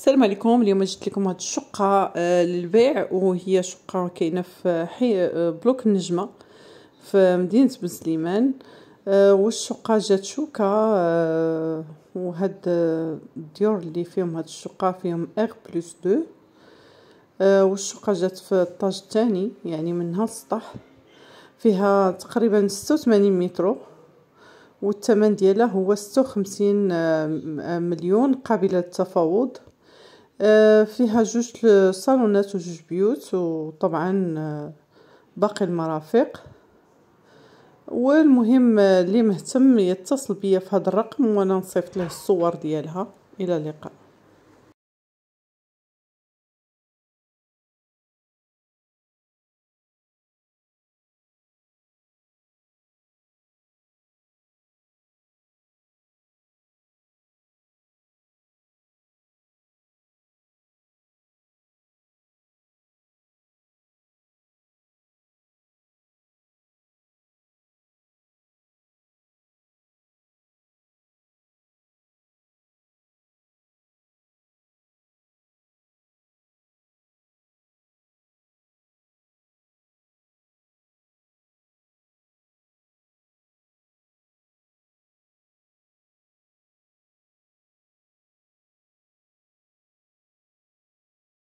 السلام عليكم اليوم جبت لكم هاد الشقه آه، للبيع وهي شقه كاينه في حي آه، بلوك النجمه في مدينه بن سليمان آه، والشقه جات شوكه وهاد الديور اللي فيهم هاد الشقه فيهم اغ بلس دو والشقه جات في الطاج الثاني يعني منها السطح فيها تقريبا 86 متر والثمن ديالها هو 56 مليون قابله للتفاوض آه، فيها جوج صالونات وجوج بيوت وطبعا آه، باقي المرافق والمهم آه، اللي مهتم يتصل بيا في هذا الرقم وانا نصيفط له الصور ديالها الى اللقاء